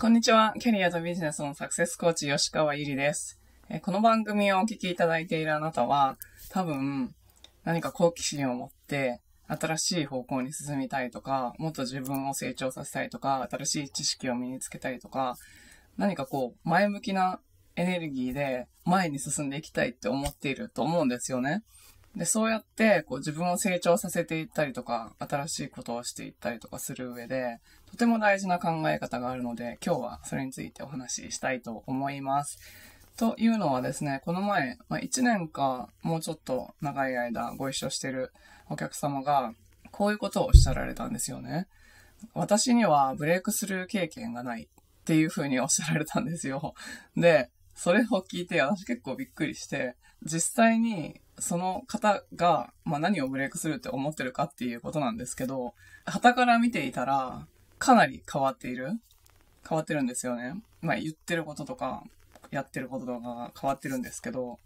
こんにちは。キャリアとビジネスのサクセスコーチ、吉川ゆりです。えこの番組をお聞きいただいているあなたは、多分、何か好奇心を持って、新しい方向に進みたいとか、もっと自分を成長させたいとか、新しい知識を身につけたいとか、何かこう、前向きなエネルギーで前に進んでいきたいって思っていると思うんですよね。で、そうやって、こう自分を成長させていったりとか、新しいことをしていったりとかする上で、とても大事な考え方があるので、今日はそれについてお話ししたいと思います。というのはですね、この前、まあ、1年かもうちょっと長い間ご一緒してるお客様が、こういうことをおっしゃられたんですよね。私にはブレイクスルー経験がないっていうふうにおっしゃられたんですよ。で、それを聞いて私結構びっくりして、実際にその方が、まあ、何をブレイクするって思ってるかっていうことなんですけど、旗から見ていたら、かなり変わっている。変わってるんですよね。まあ、言ってることとか、やってることとかが変わってるんですけど、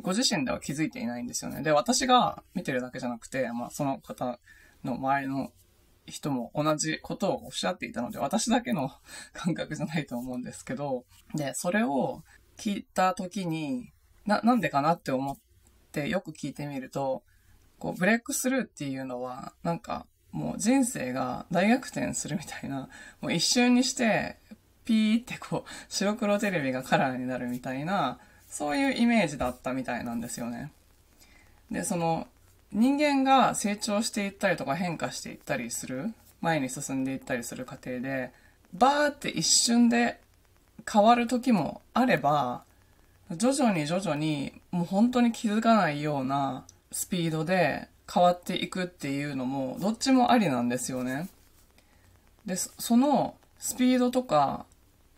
ご自身では気づいていないんですよね。で、私が見てるだけじゃなくて、まあ、その方の周りの人も同じことをおっしゃっていたので、私だけの 感覚じゃないと思うんですけど、で、それを聞いた時に、な、なんでかなって思って、ってよく聞いてみると、こう、ブレイクスルーっていうのは、なんか、もう人生が大逆転するみたいな、もう一瞬にして、ピーってこう、白黒テレビがカラーになるみたいな、そういうイメージだったみたいなんですよね。で、その、人間が成長していったりとか変化していったりする、前に進んでいったりする過程で、バーって一瞬で変わる時もあれば、徐々に徐々にもう本当に気づかないようなスピードで変わっていくっていうのもどっちもありなんですよね。で、そのスピードとか、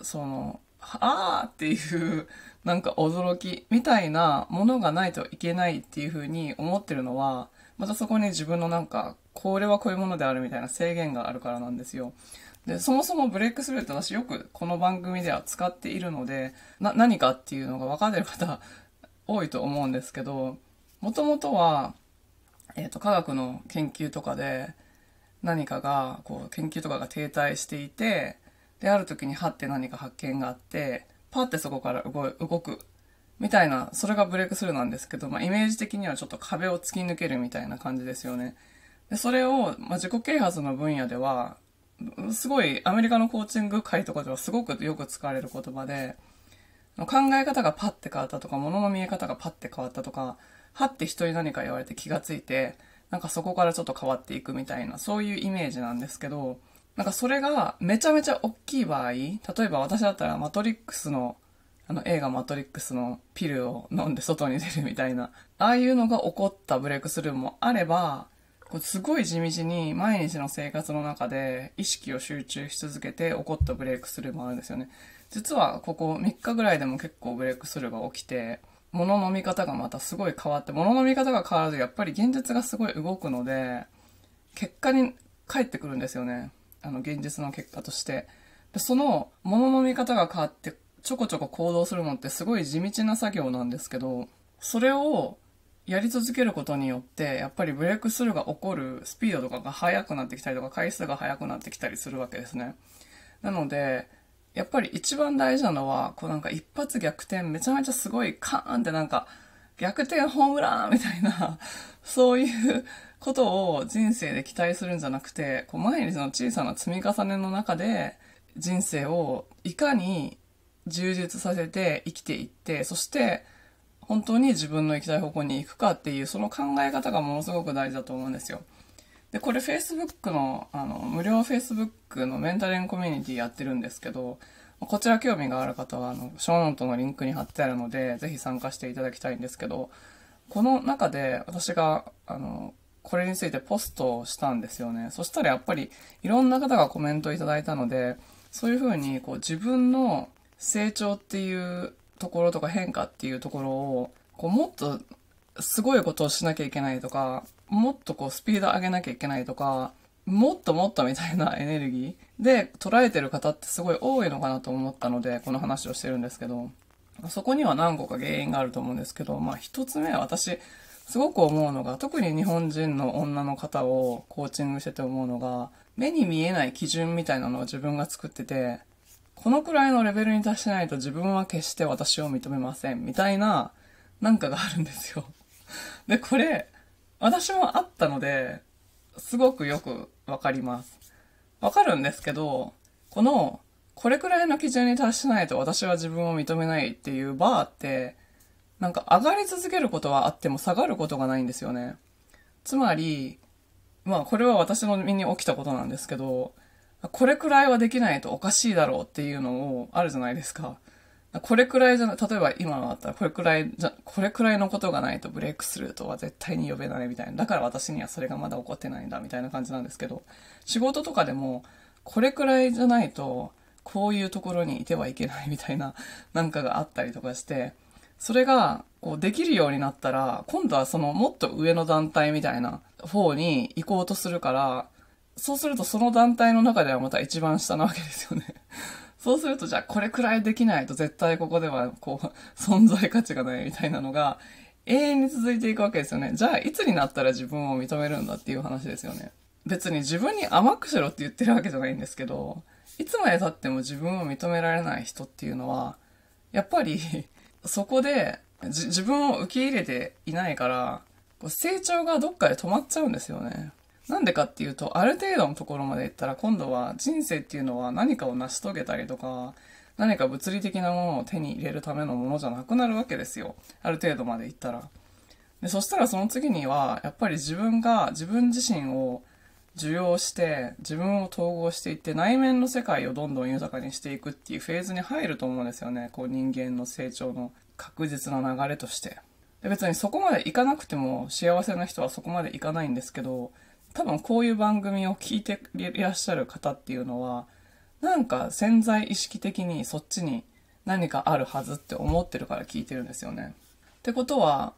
その、あーっていうなんか驚きみたいなものがないといけないっていうふうに思ってるのは、またそこに自分のなんか、これはこういうものであるみたいな制限があるからなんですよ。で、そもそもブレイクスルーって私よくこの番組では使っているので、な、何かっていうのが分かってる方多いと思うんですけど、もともとは、えっ、ー、と、科学の研究とかで何かが、こう、研究とかが停滞していて、で、ある時にはって何か発見があって、パってそこから動動く。みたいな、それがブレイクスルーなんですけど、まあ、イメージ的にはちょっと壁を突き抜けるみたいな感じですよね。で、それを、まあ、自己啓発の分野では、すごいアメリカのコーチング会とかではすごくよく使われる言葉で、考え方がパッて変わったとか、物の見え方がパッて変わったとか、はって人に何か言われて気がついて、なんかそこからちょっと変わっていくみたいな、そういうイメージなんですけど、なんかそれがめちゃめちゃ大きい場合、例えば私だったらマトリックスの、あの映画マトリックスのピルを飲んで外に出るみたいな、ああいうのが起こったブレイクスルーもあれば、これすごい地道に毎日の生活の中で意識を集中し続けて起こったブレイクスルーもあるんですよね。実はここ3日ぐらいでも結構ブレイクスルーが起きて、物の見方がまたすごい変わって、物の見方が変わるとやっぱり現実がすごい動くので、結果に返ってくるんですよね。あの、現実の結果として。で、その物の見方が変わって、ちょこちょこ行動するのってすごい地道な作業なんですけど、それをやり続けることによって、やっぱりブレイクスルーが起こるスピードとかが速くなってきたりとか、回数が速くなってきたりするわけですね。なので、やっぱり一番大事なのは、こうなんか一発逆転、めちゃめちゃすごいカーンってなんか、逆転ホームランみたいな、そういうことを人生で期待するんじゃなくて、こう毎日の小さな積み重ねの中で、人生をいかに充実させて生きていって、そして本当に自分の行きたい方向に行くかっていうその考え方がものすごく大事だと思うんですよ。で、これ Facebook の、あの、無料 Facebook のメンタリングコミュニティやってるんですけど、こちら興味がある方は、あの、ショーンとトのリンクに貼ってあるので、ぜひ参加していただきたいんですけど、この中で私が、あの、これについてポストをしたんですよね。そしたらやっぱりいろんな方がコメントいただいたので、そういうふうにこう自分の成長っていうところとか変化っていうところを、こうもっとすごいことをしなきゃいけないとか、もっとこうスピード上げなきゃいけないとか、もっともっとみたいなエネルギーで捉えてる方ってすごい多いのかなと思ったので、この話をしてるんですけど、そこには何個か原因があると思うんですけど、まあ一つ目は私、すごく思うのが、特に日本人の女の方をコーチングしてて思うのが、目に見えない基準みたいなのを自分が作ってて、このくらいのレベルに達しないと自分は決して私を認めませんみたいななんかがあるんですよ。で、これ私もあったのですごくよくわかります。わかるんですけど、このこれくらいの基準に達しないと私は自分を認めないっていうバーってなんか上がり続けることはあっても下がることがないんですよね。つまり、まあこれは私の身に起きたことなんですけど、これくらいはできないとおかしいだろうっていうのをあるじゃないですか。これくらいじゃな、例えば今のあったらこれくらいじゃ、これくらいのことがないとブレイクスルーとは絶対に呼べないみたいな。だから私にはそれがまだ起こってないんだみたいな感じなんですけど、仕事とかでもこれくらいじゃないとこういうところにいてはいけないみたいななんかがあったりとかして、それがこうできるようになったら、今度はそのもっと上の団体みたいな方に行こうとするから、そうするとその団体の中ではまた一番下なわけですよね。そうするとじゃあこれくらいできないと絶対ここではこう存在価値がないみたいなのが永遠に続いていくわけですよね。じゃあいつになったら自分を認めるんだっていう話ですよね。別に自分に甘くしろって言ってるわけじゃないんですけど、いつまでたっても自分を認められない人っていうのは、やっぱり そこで自分を受け入れていないから、成長がどっかで止まっちゃうんですよね。なんでかっていうと、ある程度のところまでいったら、今度は人生っていうのは何かを成し遂げたりとか、何か物理的なものを手に入れるためのものじゃなくなるわけですよ。ある程度までいったら。でそしたらその次には、やっぱり自分が自分自身を受容して、自分を統合していって、内面の世界をどんどん豊かにしていくっていうフェーズに入ると思うんですよね。こう人間の成長の確実な流れとして。で別にそこまでいかなくても幸せな人はそこまでいかないんですけど、多分こういう番組を聞いていらっしゃる方っていうのはなんか潜在意識的にそっちに何かあるはずって思ってるから聞いてるんですよね。ってことは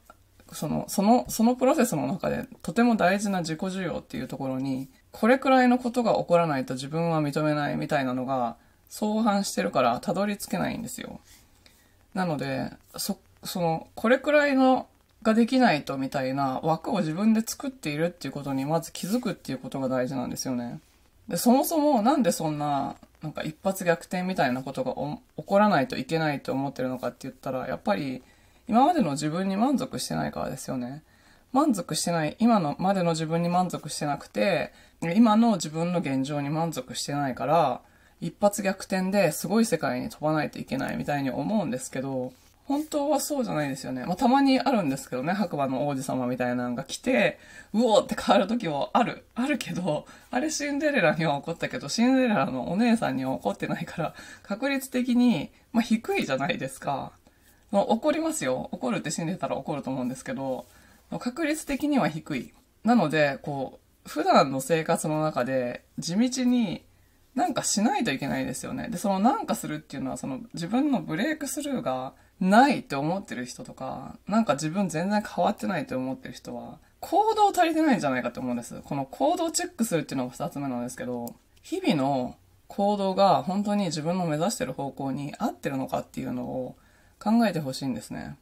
そのそのそのプロセスの中でとても大事な自己需要っていうところにこれくらいのことが起こらないと自分は認めないみたいなのが相反してるからたどり着けないんですよ。なのでそのこれくらいのができないとみたいな枠を自分で作っているっていうことにまず気づくっていうことが大事なんですよね。で、そもそもなんでそんな、なんか一発逆転みたいなことが起こらないといけないと思ってるのかって言ったら、やっぱり今までの自分に満足してないからですよね。満足してない、今のまでの自分に満足してなくて、今の自分の現状に満足してないから、一発逆転ですごい世界に飛ばないといけないみたいに思うんですけど、本当はそうじゃないですよね。まあ、たまにあるんですけどね、白馬の王子様みたいなのが来て、うおーって変わる時もある、あるけど、あれシンデレラには怒ったけど、シンデレラのお姉さんには怒ってないから、確率的に、まあ、低いじゃないですか。ま怒りますよ。怒るって死んでたら怒ると思うんですけど、確率的には低い。なので、こう、普段の生活の中で、地道に、なんかしないといけないですよね。で、そのなんかするっていうのは、その自分のブレイクスルーが、ないって思ってる人とか、なんか自分全然変わってないって思ってる人は、行動足りてないんじゃないかと思うんです。この行動チェックするっていうのが2つ目なんですけど、日々の行動が本当に自分の目指してる方向に合ってるのかっていうのを考えてほしいんですね。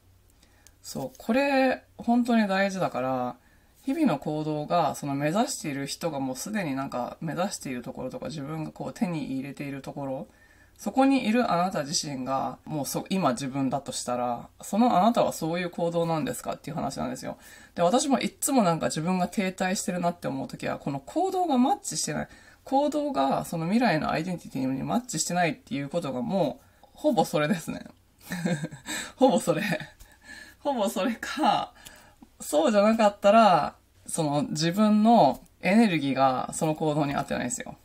そう、これ本当に大事だから、日々の行動がその目指している人がもうすでになんか目指しているところとか自分がこう手に入れているところそこにいるあなた自身が、もうそ、今自分だとしたら、そのあなたはそういう行動なんですかっていう話なんですよ。で、私もいっつもなんか自分が停滞してるなって思うときは、この行動がマッチしてない。行動がその未来のアイデンティティにマッチしてないっていうことがもう、ほぼそれですね。ほぼそれ。ほぼそれか、そうじゃなかったら、その自分のエネルギーがその行動に合ってないんですよ。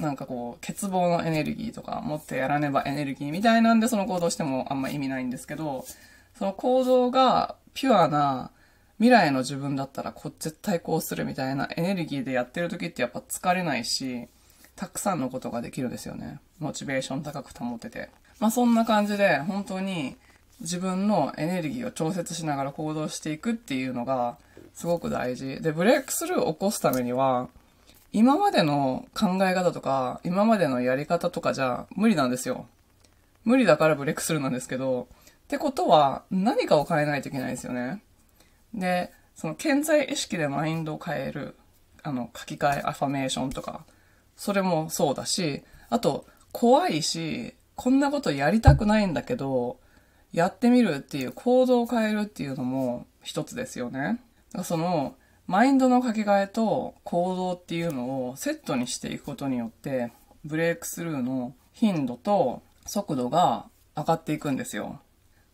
なんかこう、欠乏のエネルギーとか、持ってやらねばエネルギーみたいなんで、その行動してもあんま意味ないんですけど、その行動がピュアな未来の自分だったら、こっち対抗するみたいなエネルギーでやってる時ってやっぱ疲れないし、たくさんのことができるんですよね。モチベーション高く保ってて。まあそんな感じで、本当に自分のエネルギーを調節しながら行動していくっていうのが、すごく大事。で、ブレイクスルーを起こすためには、今までの考え方とか、今までのやり方とかじゃ無理なんですよ。無理だからブレイクスルなんですけど、ってことは何かを変えないといけないですよね。で、その健在意識でマインドを変える、あの、書き換え、アファメーションとか、それもそうだし、あと、怖いし、こんなことやりたくないんだけど、やってみるっていう行動を変えるっていうのも一つですよね。そのマインドの掛け替えと行動っていうのをセットにしていくことによって、ブレイクスルーの頻度と速度が上がっていくんですよ。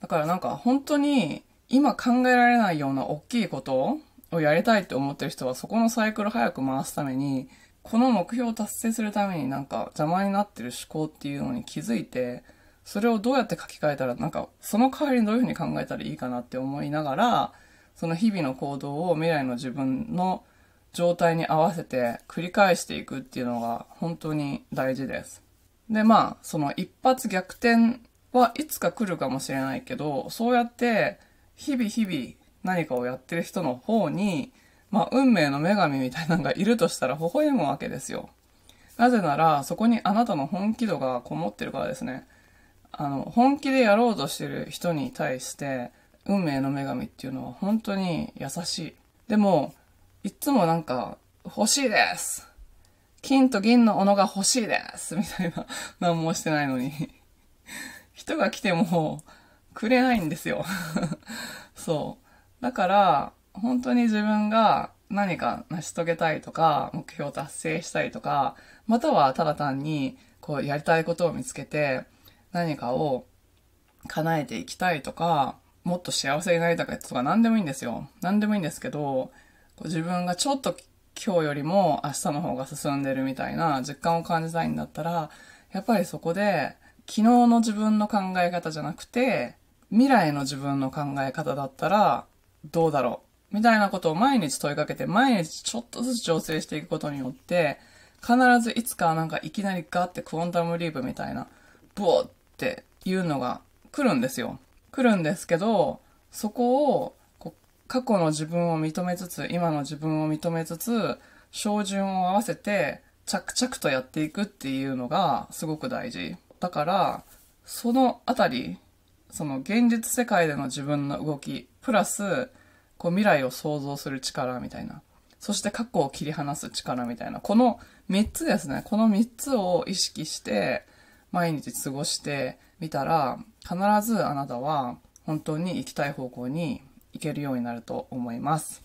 だからなんか本当に今考えられないような大きいことをやりたいって思ってる人はそこのサイクル早く回すためにこの目標を達成するためになんか邪魔になってる思考っていうのに気づいてそれをどうやって書き換えたらなんかその代わりにどういうふうに考えたらいいかなって思いながらその日々の行動を未来の自分の状態に合わせて繰り返していくっていうのが本当に大事です。で、まあ、その一発逆転はいつか来るかもしれないけど、そうやって日々日々何かをやってる人の方に、まあ、運命の女神みたいなのがいるとしたら微笑むわけですよ。なぜなら、そこにあなたの本気度がこもってるからですね。あの、本気でやろうとしてる人に対して、運命の女神っていうのは本当に優しい。でも、いつもなんか、欲しいです金と銀の斧が欲しいですみたいな、何もしてないのに。人が来ても、くれないんですよ。そう。だから、本当に自分が何か成し遂げたいとか、目標達成したいとか、またはただ単に、こう、やりたいことを見つけて、何かを叶えていきたいとか、もっと幸せになりたかったとか何でもいいんですよ。何でもいいんですけど、自分がちょっと今日よりも明日の方が進んでるみたいな実感を感じたいんだったら、やっぱりそこで昨日の自分の考え方じゃなくて、未来の自分の考え方だったらどうだろうみたいなことを毎日問いかけて、毎日ちょっとずつ調整していくことによって、必ずいつかなんかいきなりガってクォンタムリーブみたいな、ブオっていうのが来るんですよ。来るんですけど、そこをこう過去の自分を認めつつ、今の自分を認めつつ、照準を合わせて着々とやっていくっていうのがすごく大事。だから、そのあたり、その現実世界での自分の動き、プラス、こう未来を想像する力みたいな。そして過去を切り離す力みたいな。この3つですね。この3つを意識して、毎日過ごしてみたら、必ずあなたは本当に行きたい方向に行けるようになると思います。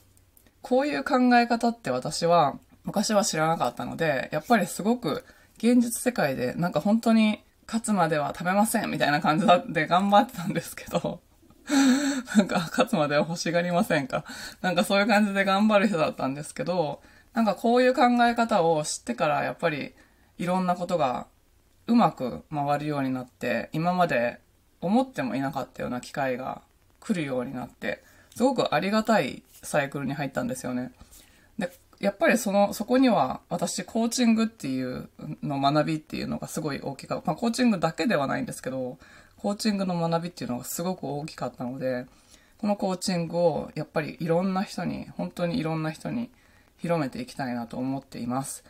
こういう考え方って私は昔は知らなかったので、やっぱりすごく現実世界でなんか本当に勝つまでは食べませんみたいな感じで頑張ってたんですけど、なんか勝つまでは欲しがりませんか。なんかそういう感じで頑張る人だったんですけど、なんかこういう考え方を知ってからやっぱりいろんなことがうまく回るようになって、今まで思ってもいなかったような機会が来るようになって、すごくありがたいサイクルに入ったんですよね。で、やっぱりその、そこには私、コーチングっていうの学びっていうのがすごい大きかった。まあ、コーチングだけではないんですけど、コーチングの学びっていうのがすごく大きかったので、このコーチングをやっぱりいろんな人に、本当にいろんな人に広めていきたいなと思っています。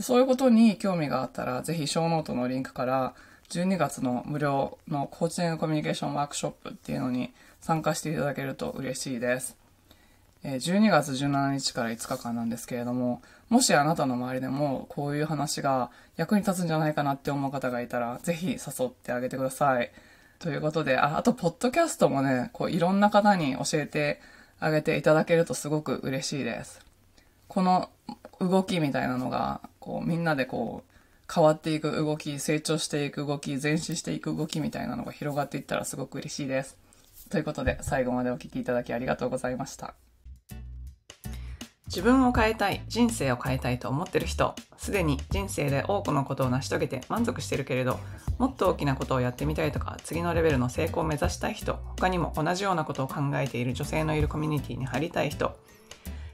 そういうことに興味があったら、ぜひ小ノートのリンクから12月の無料のコーチングコミュニケーションワークショップっていうのに参加していただけると嬉しいです。12月17日から5日間なんですけれども、もしあなたの周りでもこういう話が役に立つんじゃないかなって思う方がいたら、ぜひ誘ってあげてください。ということで、ああと、ポッドキャストもね、こういろんな方に教えてあげていただけるとすごく嬉しいです。この動きみたいなのが、こうみんなでこう、変わっていく動き、成長していく動き、前進していく動きみたいなのが広がっていったらすごく嬉しいです。ということで、最後までお聴きいただきありがとうございました。自分を変えたい、人生を変えたいと思ってる人、すでに人生で多くのことを成し遂げて満足してるけれど、もっと大きなことをやってみたいとか、次のレベルの成功を目指したい人、他にも同じようなことを考えている女性のいるコミュニティに入りたい人、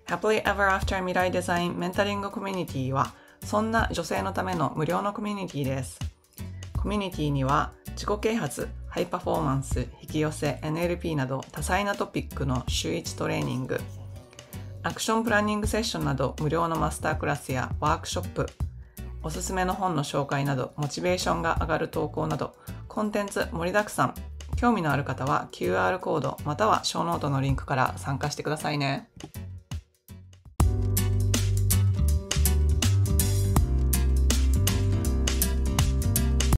Happily Ever After 未来デザインメンタリングコミュニティは、そんな女性のための無料のコミュニティですコミュニティには自己啓発ハイパフォーマンス引き寄せ NLP など多彩なトピックの週1トレーニングアクションプランニングセッションなど無料のマスタークラスやワークショップおすすめの本の紹介などモチベーションが上がる投稿などコンテンツ盛りだくさん興味のある方は QR コードまたはショーノートのリンクから参加してくださいね。